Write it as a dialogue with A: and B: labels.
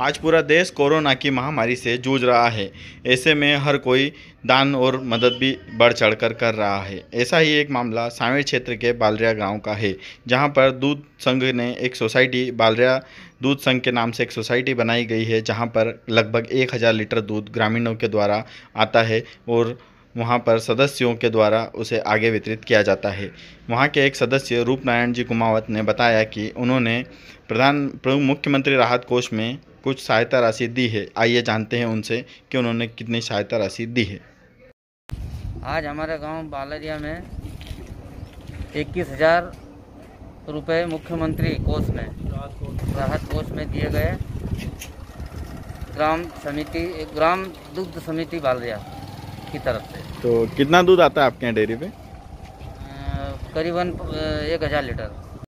A: आज पूरा देश कोरोना की महामारी से जूझ रहा है ऐसे में हर कोई दान और मदद भी बढ़ चढ़कर कर रहा है ऐसा ही एक मामला सावेर क्षेत्र के बालरिया गांव का है जहां पर दूध संघ ने एक सोसाइटी बालरिया दूध संघ के नाम से एक सोसाइटी बनाई गई है जहां पर लगभग एक हज़ार लीटर दूध ग्रामीणों के द्वारा आता है और वहाँ पर सदस्यों के द्वारा उसे आगे वितरित किया जाता है वहाँ के एक सदस्य रूपनारायण जी कुमावत ने बताया कि उन्होंने प्रधान मुख्यमंत्री राहत कोष में कुछ सहायता राशि दी है आइए जानते हैं उनसे कि उन्होंने कितनी सहायता राशि दी है
B: आज हमारे गांव बालरिया में इक्कीस हज़ार रुपये मुख्यमंत्री कोष में राहत कोष में दिए गए ग्राम समिति ग्राम दुग्ध समिति बालरिया की तरफ से
C: तो कितना दूध आता है आपके यहाँ डेयरी पे
B: करीबन एक हज़ार लीटर